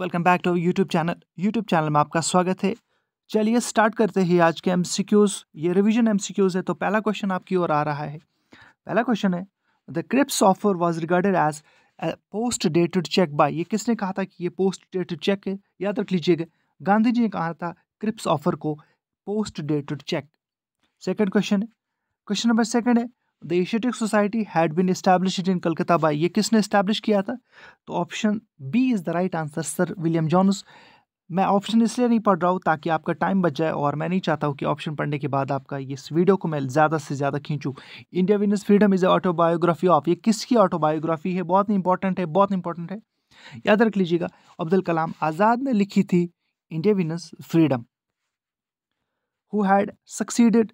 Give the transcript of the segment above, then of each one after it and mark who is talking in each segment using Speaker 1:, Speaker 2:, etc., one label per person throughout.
Speaker 1: Welcome back to YouTube channel YouTube channel में आपका स्वागत है चलिए स्टार्ट करते हैं आज के एम ये रिविजन एम है तो पहला क्वेश्चन आपकी ओर आ रहा है पहला क्वेश्चन है the Cripps offer was regarded as post dated cheque by ये किसने कहा था कि ये पोस्ट डेटेड चेक है याद रख लीजिएगा गांधी जी ने कहा था क्रिप्स ऑफर को post dated cheque second question है क्वेश्चन नंबर सेकेंड है the Asiatic Society had been established in Calcutta by ये किसने इस्टेब्लिश किया था तो option B is the right answer Sir William Jones मैं ऑप्शन इसलिए नहीं पढ़ रहा हूँ ताकि आपका टाइम बच जाए और मैं नहीं चाहता हूँ कि ऑप्शन पढ़ने के बाद आपका इस वीडियो को मैं ज़्यादा से ज़्यादा खींचूँ India wins freedom is a autobiography of ये किसकी ऑटोबायोग्राफी है बहुत इंपॉर्टेंट है बहुत इंपॉर्टेंट है याद रख लीजिएगा अब्दुल कलाम आज़ाद ने लिखी थी India wins freedom who had succeeded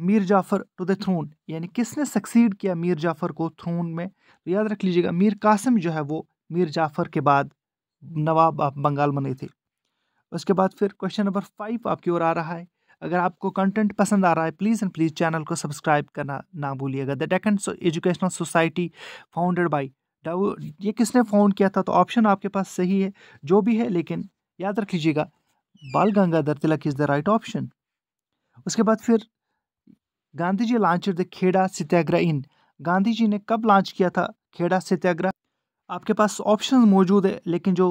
Speaker 1: Mir Jafar to the throne यानी किसने सक्सीड किया मीर जाफ़र को थ्रोन में तो याद रख लीजिएगा मीर कासिम जो है वो मीर जाफ़र के बाद नवाब आप बंगाल बने थे उसके बाद फिर क्वेश्चन नंबर फाइव आपकी ओर आ रहा है अगर आपको कंटेंट पसंद आ रहा है प्लीज़ एंड प्लीज़ चैनल को सब्सक्राइब करना ना भूलिएगा the Deccan educational society founded by ये किसने फ़ाउंड किया था तो ऑप्शन आपके पास सही है जो भी है लेकिन याद रख लीजिएगा Bal Gangadhar Tilak is the right option उसके बाद फिर Gandhi ji launch the Kheda Satyagraha in Gandhi ji ने कब लॉन्च किया था खेड़ा सत्याग्रह आपके पास ऑप्शन मौजूद है लेकिन जो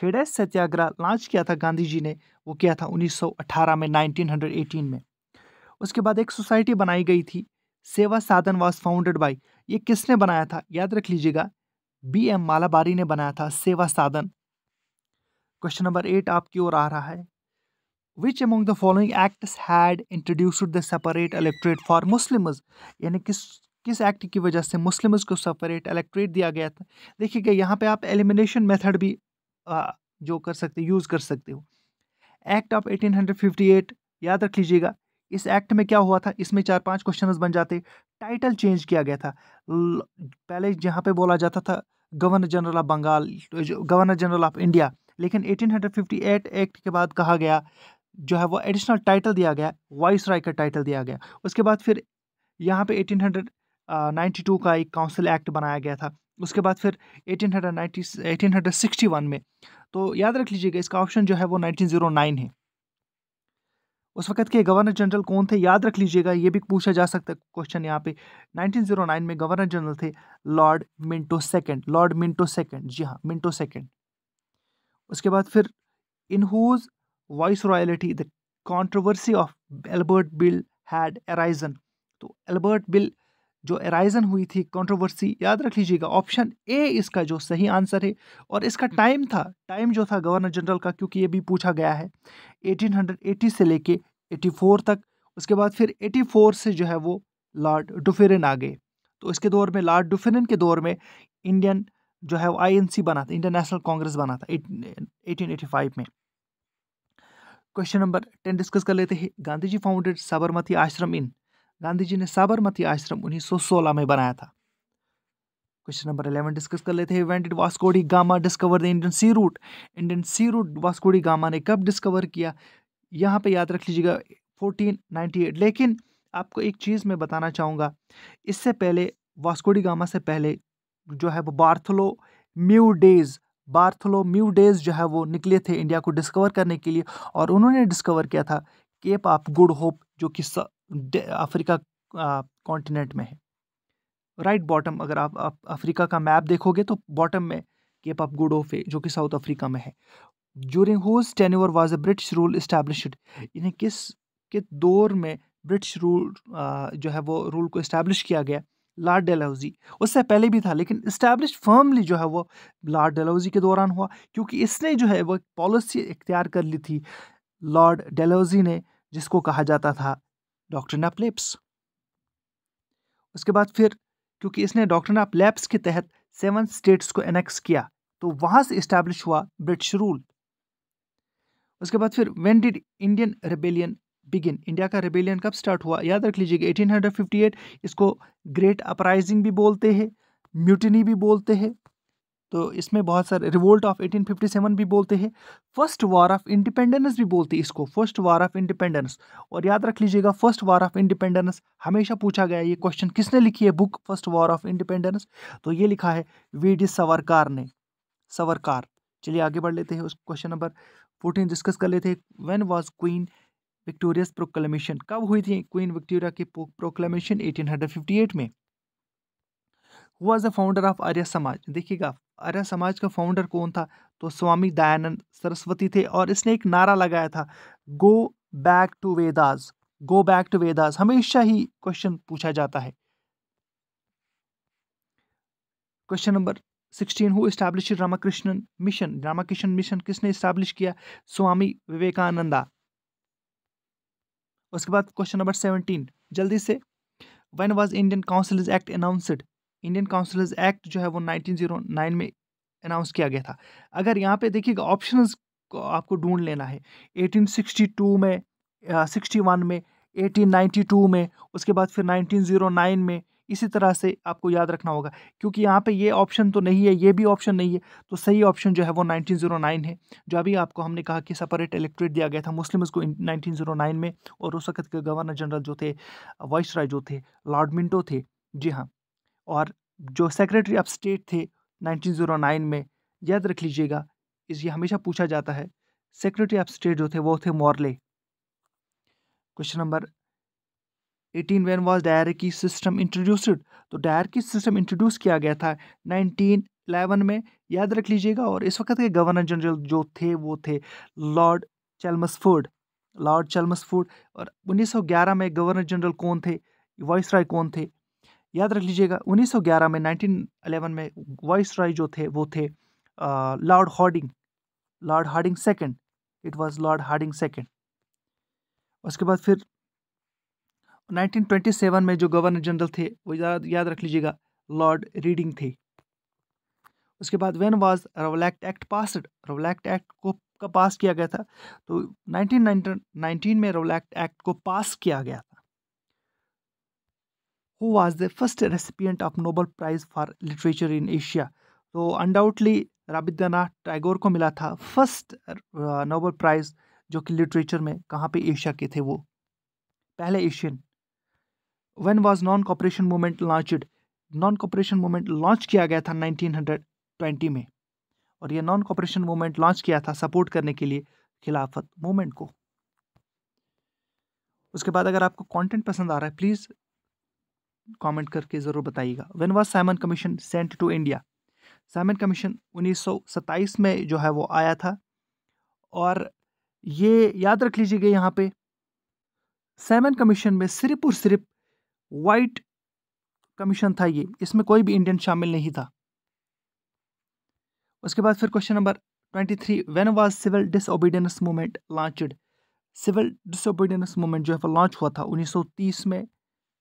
Speaker 1: खेड़ा सत्याग्रह लॉन्च किया था गांधी जी ने वो किया था 1918 में 1918 में उसके बाद एक सोसाइटी बनाई गई थी सेवा साधन वॉज फाउंडेड बाई ये किसने बनाया था याद रख लीजिएगा बी एम मालाबारी ने बनाया था सेवा साधन क्वेश्चन नंबर एट आपकी ओर आ रहा है which among the following acts had introduced the separate electorate for Muslim यानी किस किस एक्ट की वजह से मुस्लिम्स को सेपरेट इलेक्ट्रेट दिया गया था देखिएगा यहाँ पे आप एलिमिनेशन मेथड भी आ, जो कर सकते यूज़ कर सकते हो एक्ट ऑफ 1858 याद रख लीजिएगा इस एक्ट में क्या हुआ था इसमें चार पांच क्वेश्चन बन जाते टाइटल चेंज किया गया था पहले जहाँ पे बोला जाता था governor general of Bengal governor general of India लेकिन 1858 एक्ट के बाद कहा गया जो है वो एडिशनल टाइटल दिया गया वाइस राय का टाइटल दिया गया उसके बाद फिर यहाँ पे 1892 का एक काउंसिल एक्ट बनाया गया था उसके बाद फिर 1890 1861 में तो याद रख लीजिएगा इसका ऑप्शन जो है वो 1909 है उस वक्त के गवर्नर जनरल कौन थे याद रख लीजिएगा ये भी पूछा जा सकता है क्वेश्चन यहाँ पे 1909 में गवर्नर जनरल थे Lord Minto second Lord Minto second जी हाँ मिंटो सेकंड उसके बाद फिर in whose viceroyalty the controversy of Ilbert bill had arisen तो एल्बर्ट बिल जो एराइजन हुई थी कंट्रोवर्सी याद रख लीजिएगा ऑप्शन ए इसका जो सही आंसर है और इसका टाइम हम्म। था टाइम जो था गवर्नर जनरल का क्योंकि ये भी पूछा गया है 1880 से लेके 84 तक उसके बाद फिर 84 से जो है वो लॉर्ड डुफेरन आ गए तो इसके दौर में लॉर्ड डुफेरन के दौर में इंडियन जो है वो आई बना था इंडियन नेशनल कांग्रेस बना था एटीन में क्वेश्चन नंबर टेन डिस्कस कर लेते हैं गांधी जी फाउंडेड साबरमती आश्रम इन गांधी जी ने साबरमती आश्रम उन्नीस सौ सोलह में बनाया था क्वेश्चन नंबर इलेवन डिस्कस कर लेते हैं did Vasco da Gama discover the Indian sea route Indian sea route Vasco da Gama ने कब डिस्कवर किया यहाँ पे याद रख लीजिएगा फोर्टीन नाइन्टी एट लेकिन आपको एक चीज़ मैं बताना चाहूँगा इससे पहले वास्कोडी गामा से पहले जो है वो बार्थलो म्यू डेज म्यू डेज जो है वो निकले थे इंडिया को डिस्कवर करने के लिए और उन्होंने डिस्कवर किया था केप ऑफ गुड होप जो कि अफ्रीका कॉन्टिनेंट में है राइट right बॉटम अगर आप, अफ्रीका का मैप देखोगे तो बॉटम में केप ऑफ गुड होप है जो कि साउथ अफ्रीका में है during whose tenure was a British rule established इन्हें किस के दौर में ब्रिटिश रूल जो है वो रूल को इस्टेब्लिश किया गया लार्ड डेलाउजी उससे पहले भी था लेकिन इस्टेब्लिश फर्मली जो है वो लॉर्ड डेलाउजी के दौरान हुआ क्योंकि इसने जो है वो पॉलिसी इख्तियार कर ली थी लॉर्ड डेलाउजी ने जिसको कहा जाता था डॉक्टर नपलेप्स उसके बाद फिर क्योंकि इसने डॉक्टर नपलेप्स के तहत सेवन स्टेट्स को एनेक्स किया तो वहाँ से इस्टेब्लिश हुआ ब्रिटिश रूल उसके बाद फिर when did Indian rebellion begin India का रेबेलियन कब स्टार्ट हुआ याद रख लीजिएगा एट इसको ग्रेट अपराइजिंग भी बोलते हैं म्यूटनी भी बोलते हैं तो इसमें बहुत सारे रिवोल्ट ऑफ 1857 भी बोलते हैं फर्स्ट वार ऑफ इंडिपेंडेंस भी बोलते हैं इसको फर्स्ट वार ऑफ इंडिपेंडेंस और याद रख लीजिएगा फर्स्ट वार ऑफ इंडिपेंडेंस हमेशा पूछा गया ये क्वेश्चन किसने लिखी है book first war of independence तो ये लिखा है वी डी सवरकार ने सवरकार चलिए आगे बढ़ लेते हैं उस क्वेश्चन नंबर फोर्टीन डिस्कस कर लेते हैं when was Queen Victoria's proclamation कब हुई थी क्वीन विक्टोरिया की प्रोक्लेमेशन 1858 में हुआ द फाउंडर ऑफ आर्य समाज देखिएगा आर्य समाज का फाउंडर कौन था तो स्वामी दयानंद सरस्वती थे और इसने एक नारा लगाया था go back to Vedas go back to Vedas हमेशा ही क्वेश्चन पूछा जाता है question number sixteen who establish Ramakrishna Mission Ramakrishna Mission किसने इस्टेब्लिश किया स्वामी विवेकानंदा उसके बाद क्वेश्चन नंबर सेवनटीन जल्दी से when was Indian councils act announced Indian council act जो है वो नाइनटीन जीरो नाइन में अनाउंस किया गया था अगर यहाँ पे देखिएगा ऑप्शन को आपको ढूंढ लेना है एटीन सिक्सटी टू में सिक्सटी वन में एटीन टू में उसके बाद फिर नाइनटीन जीरो नाइन में इसी तरह से आपको याद रखना होगा क्योंकि यहाँ पे ये ऑप्शन तो नहीं है ये भी ऑप्शन नहीं है तो सही ऑप्शन जो है वो 1909 है जो अभी आपको हमने कहा कि सेपरेट इलेक्ट्रेट दिया गया था मुस्लिम्स को 1909 में और उस वक्त के गवर्नर जनरल जो थे वाइस राय जो थे लॉर्ड मिंटो थे जी हाँ और जो सेक्रेटरी ऑफ स्टेट थे नाइनटीन oh में याद रख लीजिएगा इस ये हमेशा पूछा जाता है सेक्रेटरी ऑफ स्टेट जो थे वो थे Morley question number eighteen when was dyarchy system introduced तो डायर की सिस्टम इंट्रोड्यूस किया गया था नाइनटीन एलेवन में याद रख लीजिएगा और इस वक्त के गवर्नर जनरल जो थे वो थे लॉर्ड चेलमसफोर्ड लॉर्ड चेलमसफोर्ड और 1911 में गवर्नर जनरल कौन थे वाइस राय कौन थे याद रख लीजिएगा 1911 में 1911 में वाइस राय जो थे वो थे Lord Hardinge Lord Hardinge second it was Lord Hardinge second उसके बाद फिर 1927 में जो गवर्नर जनरल थे वो याद याद रख लीजिएगा लॉर्ड रीडिंग थे उसके बाद when was Rowlatt act passed Rowlatt act को का पास किया गया था तो 1919 में रवलैक्ट एक्ट को पास किया गया था who was the first recipient of Nobel prize for literature in Asia तो अनडाउटली रबिद्रनाथ टैगोर को मिला था फर्स्ट नोबल प्राइज़ जो कि लिटरेचर में कहाँ पे एशिया के थे वो पहले Asian when was non cooperation movement launched non cooperation movement launch किया गया था 1920 में और यह नॉन कॉपरेशन मूवमेंट लॉन्च किया था सपोर्ट करने के लिए खिलाफत मूवमेंट को उसके बाद अगर आपको कंटेंट पसंद आ रहा है प्लीज़ कमेंट करके ज़रूर बताइएगा when was Simon commission sent to India Simon commission 1927 में जो है वो आया था और ये याद रख लीजिएगा यहाँ पे साइमन कमीशन में सिर्फ और सिर्फ वाइट कमीशन था ये इसमें कोई भी इंडियन शामिल नहीं था उसके बाद फिर question number twenty three when was civil disobedience movement launched civil disobedience movement जो है वो लॉन्च हुआ था 1930 में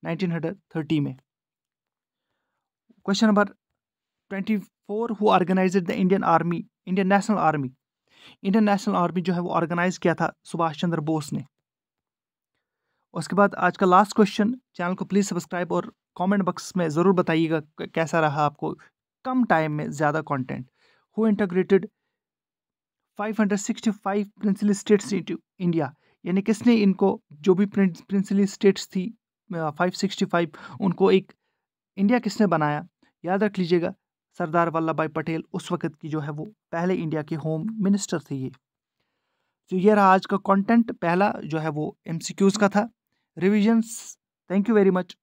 Speaker 1: 1930 में question number twenty four who organise the Indian army Indian national army Indian national army जो है वो ऑर्गेनाइज किया था सुभाष चंद्र बोस ने उसके बाद आज का लास्ट क्वेश्चन चैनल को प्लीज़ सब्सक्राइब और कमेंट बॉक्स में ज़रूर बताइएगा कैसा रहा आपको कम टाइम में ज़्यादा content who integrated 565 princely states to India यानी किसने इनको जो भी प्रिंसली स्टेट्स थी 565 उनको एक इंडिया किसने बनाया याद रख लीजिएगा सरदार वल्लभ भाई पटेल उस वक्त की जो है वो पहले इंडिया के होम मिनिस्टर थे ये तो ये रहा आज का कंटेंट पहला जो है वो एमसीक्यूज़ का था revisions thank you very much